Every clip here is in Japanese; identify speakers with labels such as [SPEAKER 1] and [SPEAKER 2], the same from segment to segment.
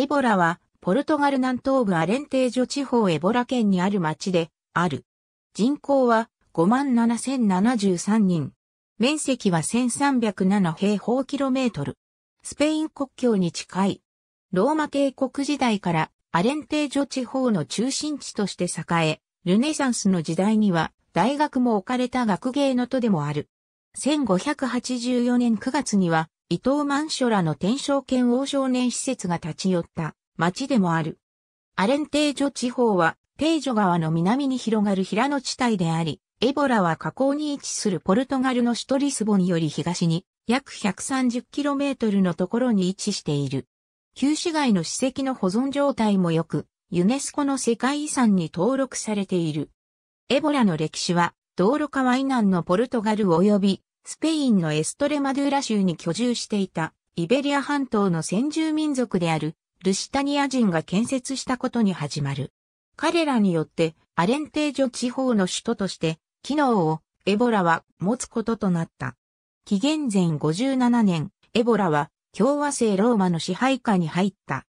[SPEAKER 1] エボラは、ポルトガル南東部アレンテージョ地方エボラ県にある町で、ある。人口は57,073人。面積は1307平方キロメートル。スペイン国境に近い。ローマ帝国時代からアレンテージョ地方の中心地として栄え、ルネサンスの時代には大学も置かれた学芸の都でもある。1584年9月には伊藤万書らの天正圏王少年施設が立ち寄った町でもある。アレン定ョ地方は、定ョ川の南に広がる平野地帯であり、エボラは河口に位置するポルトガルの首都リスボンより東に約 130km のところに位置している。旧市街の史跡の保存状態も良く、ユネスコの世界遺産に登録されている。エボラの歴史は、道路川以南のポルトガル及びスペインのエストレマドゥーラ州に居住していた、イベリア半島の先住民族である、ルシタニア人が建設したことに始まる。彼らによって、アレンテージョ地方の首都として、機能を、エボラは持つこととなった。紀元前57年、エボラは共和制ローマの支配下に入った。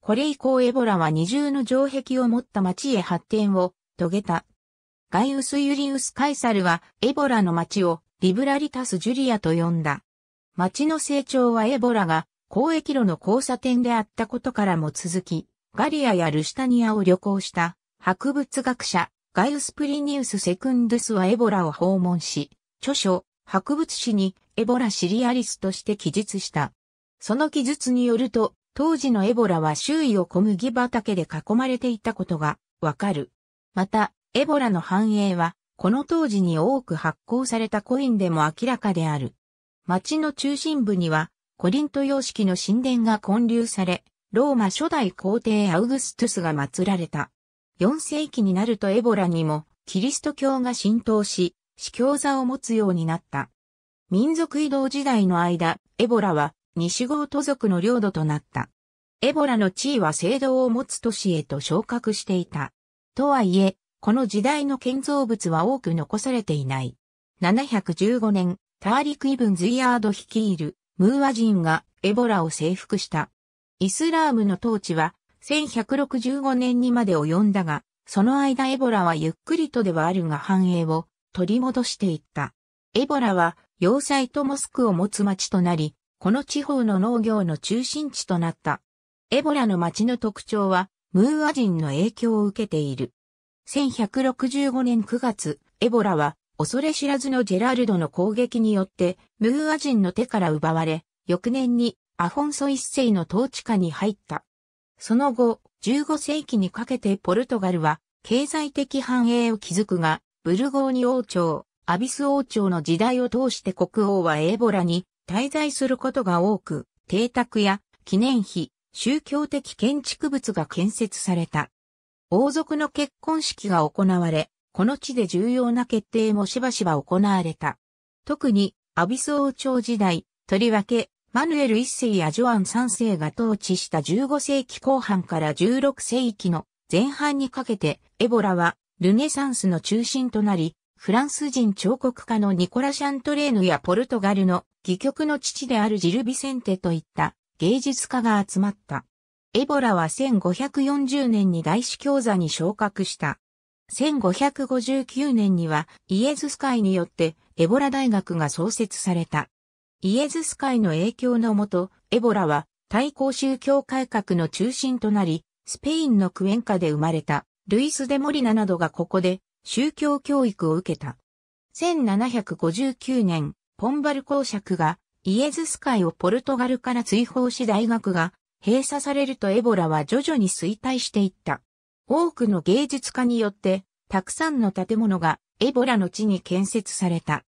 [SPEAKER 1] これ以降エボラは二重の城壁を持った町へ発展を遂げた。ガイウス・ユリウス・カイサルはエボラの町をリブラリタス・ジュリアと呼んだ。町の成長はエボラが交易路の交差点であったことからも続き、ガリアやルシタニアを旅行した博物学者ガイウス・プリニウス・セクンドゥスはエボラを訪問し、著書、博物誌にエボラシリアリスとして記述した。その記述によると、当時のエボラは周囲を小麦畑で囲まれていたことがわかる。また、エボラの繁栄はこの当時に多く発行されたコインでも明らかである。町の中心部には、コリント様式の神殿が建立され、ローマ初代皇帝アウグストゥスが祀られた。4世紀になるとエボラにもキリスト教が浸透し、司教座を持つようになった。民族移動時代の間、エボラは西郷都族の領土となった。エボラの地位は聖堂を持つ都市へと昇格していた。とはいえ、この時代の建造物は多く残されていない。715年、ターリク・イブン・ズイヤード率いるムーア人がエボラを征服した。イスラームの統治は1165年にまで及んだが、その間エボラはゆっくりとではあるが繁栄を取り戻していった。エボラは要塞とモスクを持つ町となり、この地方の農業の中心地となった。エボラの町の特徴は、ムーア人の影響を受けている。1165年9月、エボラは、恐れ知らずのジェラルドの攻撃によって、ムーア人の手から奪われ、翌年にアフォンソ一世の統治下に入った。その後、15世紀にかけてポルトガルは、経済的繁栄を築くが、ブルゴーニ王朝、アビス王朝の時代を通して国王はエボラに滞在することが多く、邸宅や記念碑、宗教的建築物が建設された。王族の結婚式が行われ、この地で重要な決定もしばしば行われた。特に、アビス王朝時代、とりわけ、マヌエル一世やジョアン三世が統治した15世紀後半から16世紀の前半にかけて、エボラはルネサンスの中心となり、フランス人彫刻家のニコラ・シャントレーヌやポルトガルの戯曲の父であるジル・ビセンテといった芸術家が集まった。エボラは1540年に大司教座に昇格した。1559年にはイエズス会によってエボラ大学が創設された。イエズス会の影響のもと、エボラは対抗宗教改革の中心となり、スペインのクエンカで生まれたルイス・デ・モリナなどがここで宗教教育を受けた。1759年、ポンバル公爵がイエズス会をポルトガルから追放し大学が閉鎖されるとエボラは徐々に衰退していった。多くの芸術家によって、たくさんの建物がエボラの地に建設された。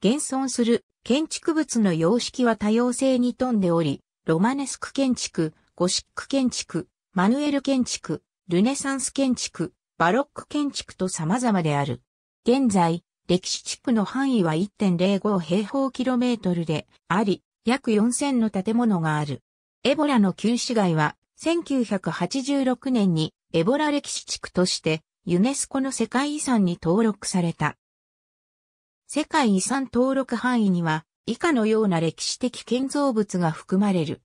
[SPEAKER 1] 現存する建築物の様式は多様性に富んでおり、ロマネスク建築、ゴシック建築、マヌエル建築、ルネサンス建築、バロック建築と様々である。現在、歴史地区の範囲は1.05平方キロメートルであり、約4000の建物がある。エボラの旧市街は、1986年にエボラ歴史地区としてユネスコの世界遺産に登録された。世界遺産登録範囲には以下のような歴史的建造物が含まれる。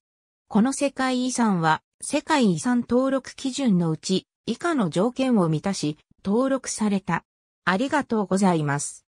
[SPEAKER 1] この世界遺産は世界遺産登録基準のうち以下の条件を満たし登録された。ありがとうございます。